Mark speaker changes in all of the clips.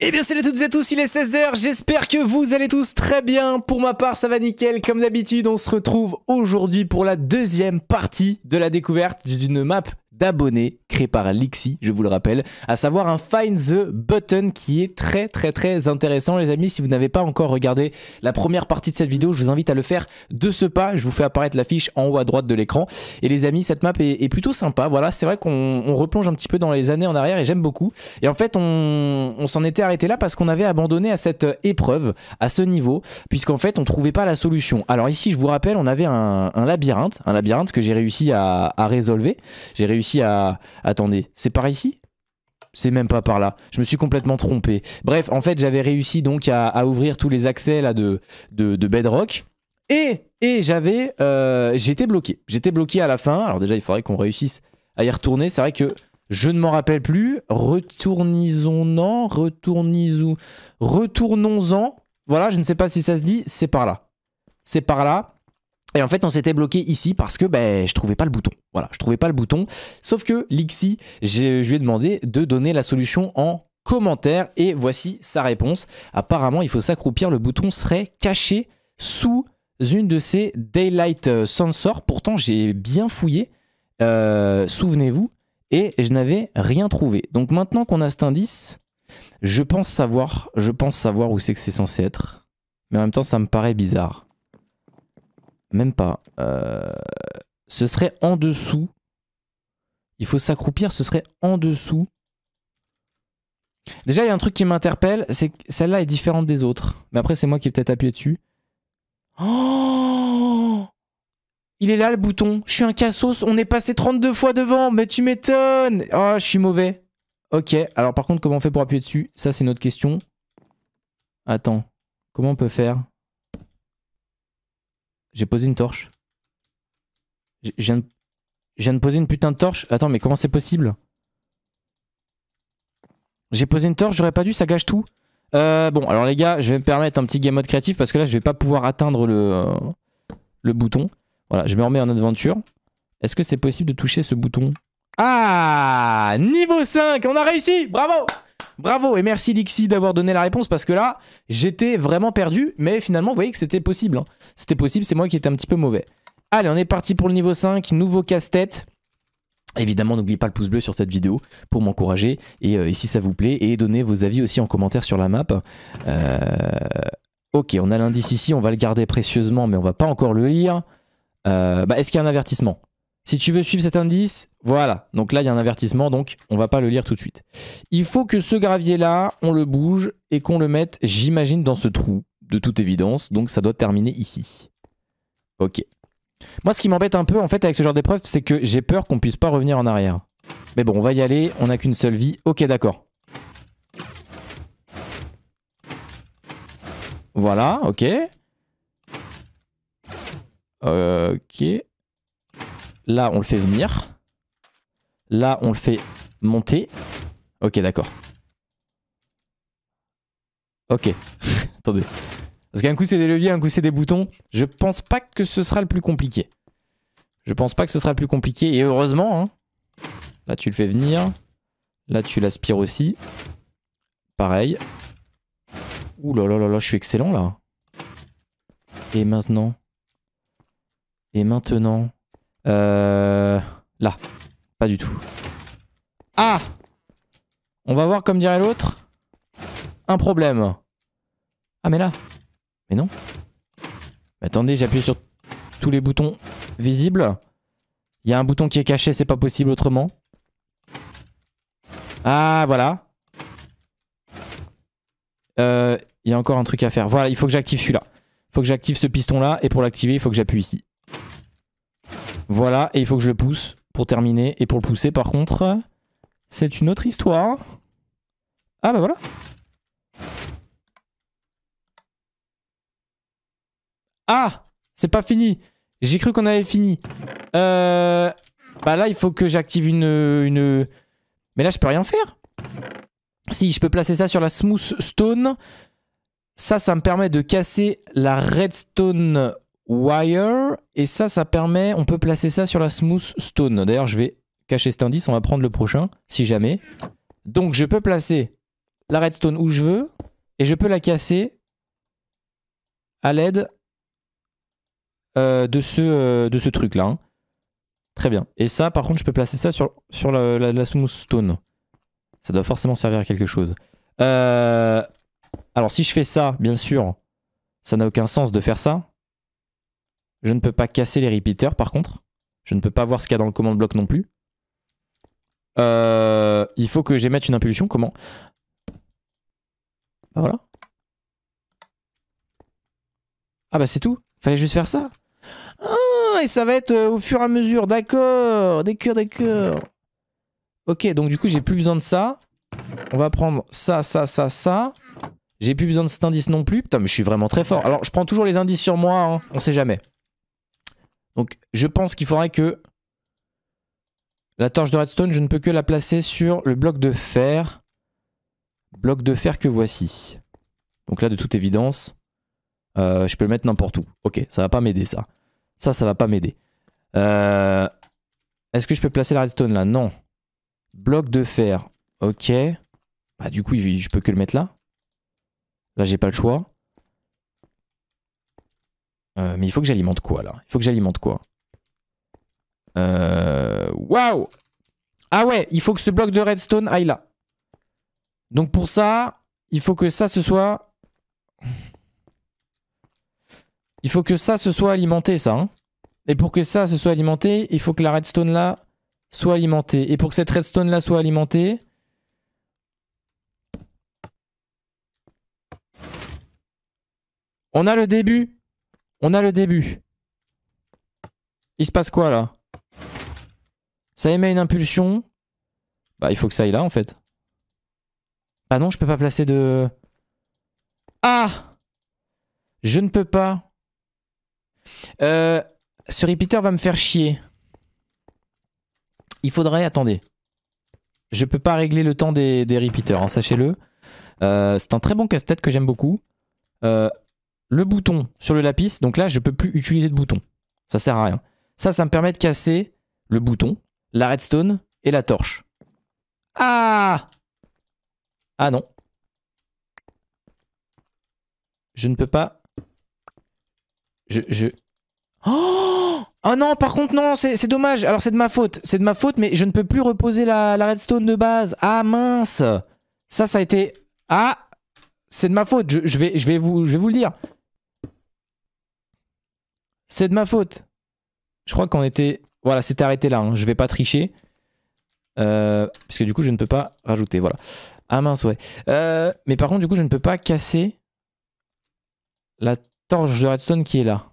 Speaker 1: Et eh bien salut à toutes et à tous, il est 16h, j'espère que vous allez tous très bien. Pour ma part, ça va nickel. Comme d'habitude, on se retrouve aujourd'hui pour la deuxième partie de la découverte d'une map d'abonnés créé par Lixi, je vous le rappelle, à savoir un Find the Button qui est très très très intéressant les amis. Si vous n'avez pas encore regardé la première partie de cette vidéo, je vous invite à le faire de ce pas. Je vous fais apparaître l'affiche en haut à droite de l'écran. Et les amis, cette map est, plutôt sympa. Voilà, c'est vrai qu'on replonge un petit peu dans les années en arrière et j'aime beaucoup. Et en fait, on, s'en était arrêté là parce qu'on avait abandonné à cette euh, épreuve, à ce niveau, puisqu'en fait, on trouvait pas la solution. Alors ici, je vous rappelle, on avait un, labyrinthe, un labyrinthe que j'ai réussi à résolver. J'ai réussi à. Attendez, c'est par ici c'est même pas par là. Je me suis complètement trompé. Bref, en fait, j'avais réussi donc à, ouvrir tous les accès là de, de, Bedrock. Et, et j'avais, euh, j'étais bloqué. J'étais bloqué à la fin. Alors déjà, il faudrait qu'on réussisse à y retourner. C'est vrai que je ne m'en rappelle plus. Retournisons-en, retournisons, retournons-en. Voilà, je ne sais pas si ça se dit. C'est par là. C'est par là. Et en fait, on s'était bloqué ici parce que ben, je trouvais pas le bouton. Voilà, je trouvais pas le bouton. Sauf que Lixi, je lui ai demandé de donner la solution en commentaire et voici sa réponse. Apparemment, il faut s'accroupir, le bouton serait caché sous une de ces Daylight Sensors. Pourtant, j'ai bien fouillé, euh, souvenez-vous, et je n'avais rien trouvé. Donc maintenant qu'on a cet indice, je pense savoir, je pense savoir où c'est que c'est censé être. Mais en même temps, ça me paraît bizarre même pas. Euh, ce serait en dessous. Il faut s'accroupir, ce serait en dessous. Déjà, il y a un truc qui m'interpelle, c'est que celle-là est différente des autres. Mais après, c'est moi qui ai peut-être appuyé dessus. Oh Il est là, le bouton. Je suis un cassos, on est passé 32 fois devant, mais tu m'étonnes Oh, je suis mauvais. Ok, alors par contre, comment on fait pour appuyer dessus Ça, c'est une autre question. Attends, comment on peut faire j'ai posé une torche. Je viens, de... poser une putain de torche. Attends, mais comment c'est possible J'ai posé une torche, j'aurais pas dû, ça gâche tout. Euh, bon, alors les gars, je vais me permettre un petit game mode créatif parce que là, je vais pas pouvoir atteindre le, euh, le bouton. Voilà, je me remets en aventure. Est-ce que c'est possible de toucher ce bouton Ah Niveau 5 On a réussi Bravo Bravo et merci Lixi d'avoir donné la réponse parce que là, j'étais vraiment perdu, mais finalement, vous voyez que c'était possible. Hein. C'était possible, c'est moi qui étais un petit peu mauvais. Allez, on est parti pour le niveau 5, nouveau casse-tête. Évidemment, n'oubliez pas le pouce bleu sur cette vidéo pour m'encourager euh, et, si ça vous plaît, et donnez vos avis aussi en commentaire sur la map. Euh, ok, on a l'indice ici, on va le garder précieusement, mais on va pas encore le lire. Euh, bah, est-ce qu'il y a un avertissement si tu veux suivre cet indice, voilà. Donc là, il y a un avertissement, donc on ne va pas le lire tout de suite. Il faut que ce gravier-là, on le bouge et qu'on le mette, j'imagine, dans ce trou, de toute évidence. Donc ça doit terminer ici. Ok. Moi, ce qui m'embête un peu, en fait, avec ce genre d'épreuve, c'est que j'ai peur qu'on puisse pas revenir en arrière. Mais bon, on va y aller, on n'a qu'une seule vie. Ok, d'accord. Voilà, ok. Ok. Là, on le fait venir. Là, on le fait monter. Ok, d'accord. Ok. Attendez. Parce qu'un coup, c'est des leviers, un coup, c'est des boutons. Je pense pas que ce sera le plus compliqué. Je pense pas que ce sera le plus compliqué. Et heureusement, hein. Là, tu le fais venir. Là, tu l'aspires aussi. Pareil. Ouh là là là là, je suis excellent, là. Et maintenant Et maintenant euh... Là. Pas du tout. Ah On va voir, comme dirait l'autre, un problème. Ah, mais là. Mais non. attendez, j'appuie sur tous les boutons visibles. Il y a un bouton qui est caché, c'est pas possible autrement. Ah, voilà. Euh, il y a encore un truc à faire. Voilà, il faut que j'active celui-là. Il faut que j'active ce piston-là. Et pour l'activer, il faut que j'appuie ici. Voilà, et il faut que je le pousse pour terminer. Et pour le pousser, par contre, c'est une autre histoire. Ah bah voilà Ah C'est pas fini J'ai cru qu'on avait fini. Euh... Bah là, il faut que j'active une, une... Mais là, je peux rien faire. Si, je peux placer ça sur la Smooth Stone. Ça, ça me permet de casser la Redstone wire. Et ça, ça permet, on peut placer ça sur la smooth stone. D'ailleurs, je vais cacher cet indice, on va prendre le prochain, si jamais. Donc, je peux placer la redstone où je veux, et je peux la casser à l'aide euh, de ce, euh, de ce truc-là. Hein. Très bien. Et ça, par contre, je peux placer ça sur, sur la, smooth stone. Ça doit forcément servir à quelque chose. Euh, alors, si je fais ça, bien sûr, ça n'a aucun sens de faire ça. Je ne peux pas casser les repeaters par contre. Je ne peux pas voir ce qu'il y a dans le command block non plus. Euh, il faut que j'émette une impulsion. Comment bah, Voilà. Ah bah c'est tout. Fallait juste faire ça. Ah, et ça va être euh, au fur et à mesure. D'accord, des cœurs. Ok, donc du coup j'ai plus besoin de ça. On va prendre ça, ça, ça, ça. J'ai plus besoin de cet indice non plus. Putain, mais je suis vraiment très fort. Alors, je prends toujours les indices sur moi, hein. on sait jamais. Donc je pense qu'il faudrait que la torche de redstone, je ne peux que la placer sur le bloc de fer. Bloc de fer que voici. Donc là, de toute évidence, euh, je peux le mettre n'importe où. Ok, ça va pas m'aider ça. Ça, ça va pas m'aider. Euh, est-ce que je peux placer la redstone là Non. Bloc de fer. Ok. Bah, du coup, je peux que le mettre là. Là, j'ai pas le choix. Euh, mais il faut que j'alimente quoi là Il faut que j'alimente quoi euh, Waouh Ah ouais, il faut que ce bloc de redstone aille là. Donc pour ça, il faut que ça se soit... Il faut que ça se soit alimenté ça. Hein. et pour que ça se soit alimenté, il faut que la redstone là soit alimentée. Et pour que cette redstone là soit alimentée... On a le début on a le début. Il se passe quoi là Ça émet une impulsion. Bah il faut que ça aille là en fait. Ah non, je peux pas placer de... Ah Je ne peux pas. Euh, ce repeater va me faire chier. Il faudrait... Attendez. Je peux pas régler le temps des, des repeaters, hein, sachez-le. Euh, c'est un très bon casse-tête que j'aime beaucoup. Euh, le bouton sur le lapis. Donc là, je ne peux plus utiliser de bouton. Ça sert à rien. Ça, ça me permet de casser le bouton, la redstone et la torche. Ah Ah non. Je ne peux pas... Je... je... Oh ah non, par contre, non, c'est dommage. Alors, c'est de ma faute. C'est de ma faute, mais je ne peux plus reposer la, redstone de base. Ah mince Ça, ça a été... Ah C'est de ma faute. Je, vais, je, vais vous, je vais vous le dire. C'est de ma faute. Je crois qu'on était... Voilà, c'était arrêté là. Hein. Je vais pas tricher. Euh, parce que du coup, je ne peux pas rajouter. Voilà. Ah mince, ouais. Euh, mais par contre, du coup, je ne peux pas casser la torche de redstone qui est là.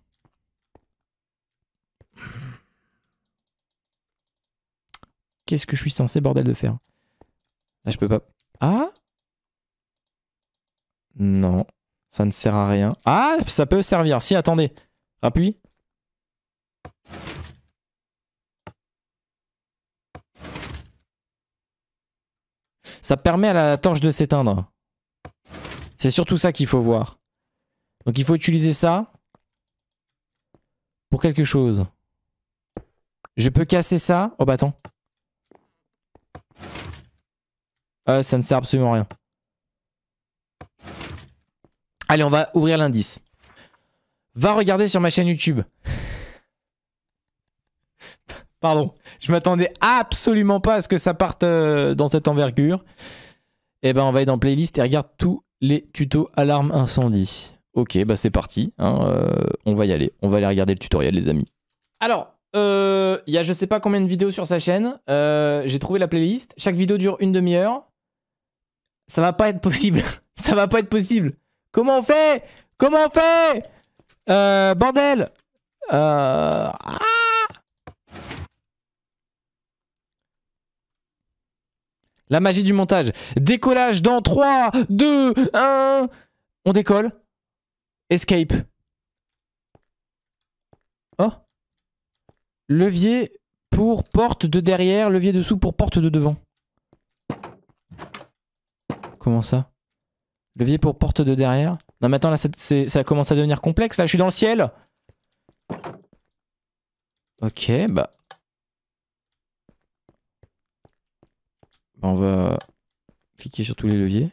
Speaker 1: Qu'est-ce que je suis censé, bordel, de faire Là, je peux pas... Ah Non, ça ne sert à rien. Ah, ça peut servir. Si, attendez. Appuie. Ça permet à la torche de s'éteindre. C'est surtout ça qu'il faut voir. Donc il faut utiliser ça pour quelque chose. Je peux casser ça au bâton. Euh, ça ne sert absolument rien. Allez, on va ouvrir l'indice. Va regarder sur ma chaîne YouTube. Pardon. Je m'attendais absolument pas à ce que ça parte euh, dans cette envergure. Et eh ben, on va aller dans playlist et regarde tous les tutos alarme incendie. Ok, bah c'est parti. Hein, euh, on va y aller. On va aller regarder le tutoriel, les amis. Alors, il euh, y a je sais pas combien de vidéos sur sa chaîne. J'ai trouvé la playlist. Chaque vidéo dure une demi-heure. Ça va pas être possible. Ça va pas être possible. Comment on fait Comment on fait Bordel ah La magie du montage. Décollage dans 3, 2, 1. On décolle. Escape. Oh. Levier pour porte de derrière, levier dessous pour porte de devant. Comment ça Levier pour porte de derrière Non mais attends, là ça commence à devenir complexe, là je suis dans le ciel Ok, bah... Bah, on va cliquer sur tous les leviers.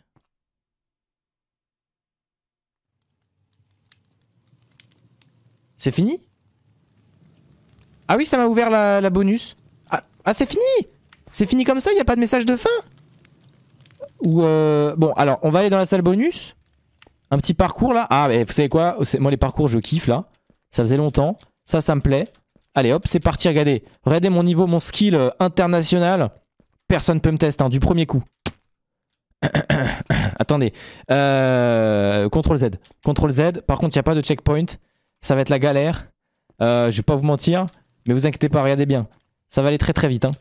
Speaker 1: C'est fini Ah oui, ça m'a ouvert la, bonus. Ah, ah, c'est fini C'est fini comme ça, il n'y a pas de message de fin Ou euh, Bon, alors, on va aller dans la salle bonus. Un petit parcours là. Ah, mais vous savez quoi Moi, les parcours, je kiffe là. Ça faisait longtemps. Ça, ça me plaît. Allez, hop, c'est parti, regardez. Regardez mon niveau, mon skill euh, international personne peut me tester hein, du premier coup. Attendez. Euh, Ctrl Z. Ctrl Z. Par contre, il n'y a pas de checkpoint. Ça va être la galère. Je euh, je vais pas vous mentir. Mais vous inquiétez pas, regardez bien. Ça va aller très très vite. Hein.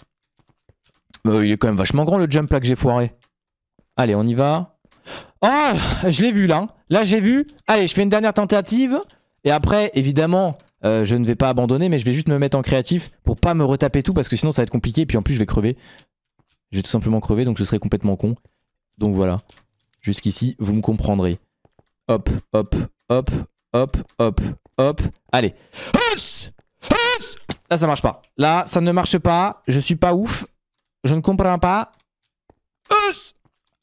Speaker 1: Euh, il est quand même vachement grand le jump là que j'ai foiré. Allez, on y va. Oh, je l'ai vu là. Là, j'ai vu. Allez, je fais une dernière tentative. Et après, évidemment, euh, je ne vais pas abandonner, mais je vais juste me mettre en créatif pour pas me retaper tout parce que sinon ça va être compliqué. Et puis en plus, je vais crever. Je vais tout simplement crever, donc je serai complètement con. Donc voilà. Jusqu'ici, vous me comprendrez. Hop, hop, hop, hop, hop, hop. Allez. Là, ça marche pas. Là, ça ne marche pas. Je suis pas ouf. Je ne comprends pas.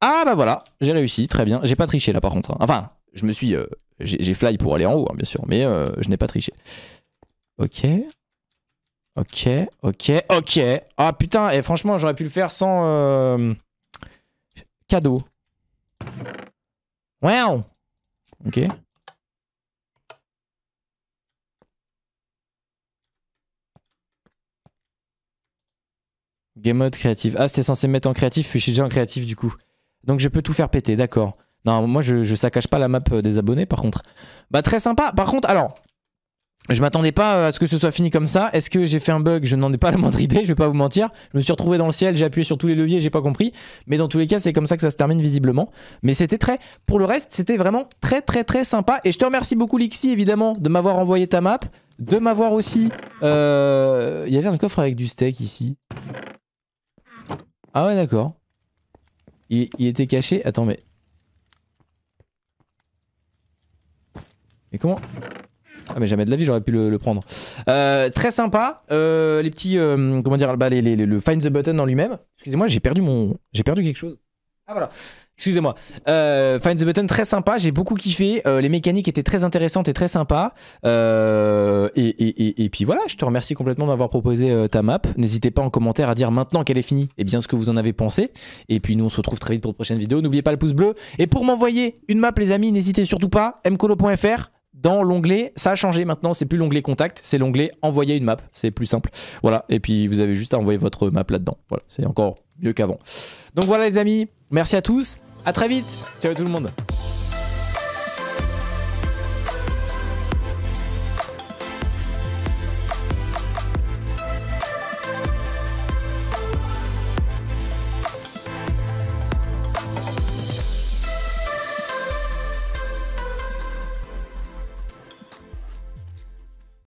Speaker 1: Ah bah voilà, j'ai réussi, très bien. J'ai pas triché là par contre. Hein. Enfin, je me suis... Euh, j'ai fly pour aller en haut, hein, bien sûr, mais euh, je n'ai pas triché. Ok, Ok, ok, ok. Ah putain, et eh, franchement, j'aurais pu le faire sans euh, cadeau. Wow. Ok. Game mode créatif. Ah, c'était censé mettre en créatif, puis je suis déjà en créatif du coup. Donc je peux tout faire péter, d'accord. Non, moi je, je saccage pas la map euh, des abonnés par contre. Bah très sympa. Par contre, alors, je m'attendais pas euh, à ce que ce soit fini comme ça. Est-ce que j'ai fait un bug Je n'en ai pas la moindre idée, je vais pas vous mentir. Je me suis retrouvé dans le ciel, j'ai appuyé sur tous les leviers, j'ai pas compris. Mais dans tous les cas, c'est comme ça que ça se termine visiblement. Mais c'était très. Pour le reste, c'était vraiment très très très sympa. Et je te remercie beaucoup, Lixi, évidemment, de m'avoir envoyé ta map. De m'avoir aussi. Euh, il y avait un coffre avec du steak ici. Ah ouais, d'accord. Il... Il était caché. Attends, mais. Mais comment ah mais jamais de la vie, j'aurais pu le, prendre. Euh, très sympa, euh, les petits, euh, comment dire, bah, le find the button en lui-même. Excusez-moi, j'ai perdu mon, j'ai perdu quelque chose. Ah voilà. Excusez-moi. find the button très sympa, j'ai beaucoup kiffé. les mécaniques étaient très intéressantes et très sympas. Et, et, et, puis voilà, je te remercie complètement D'avoir proposé ta map. N'hésitez pas en commentaire à dire maintenant qu'elle est finie et bien ce que vous en avez pensé. Et puis nous on se retrouve très vite pour une prochaine vidéo. N'oubliez pas le pouce bleu. Et pour m'envoyer une map les amis, n'hésitez surtout pas, mcolo.fr dans l'onglet, ça a changé maintenant, c'est plus l'onglet contact, c'est l'onglet envoyer une map, c'est plus simple. Voilà, et puis vous avez juste à envoyer votre map là-dedans. Voilà, c'est encore mieux qu'avant. Donc voilà les amis, merci à tous, à très vite, ciao tout le monde.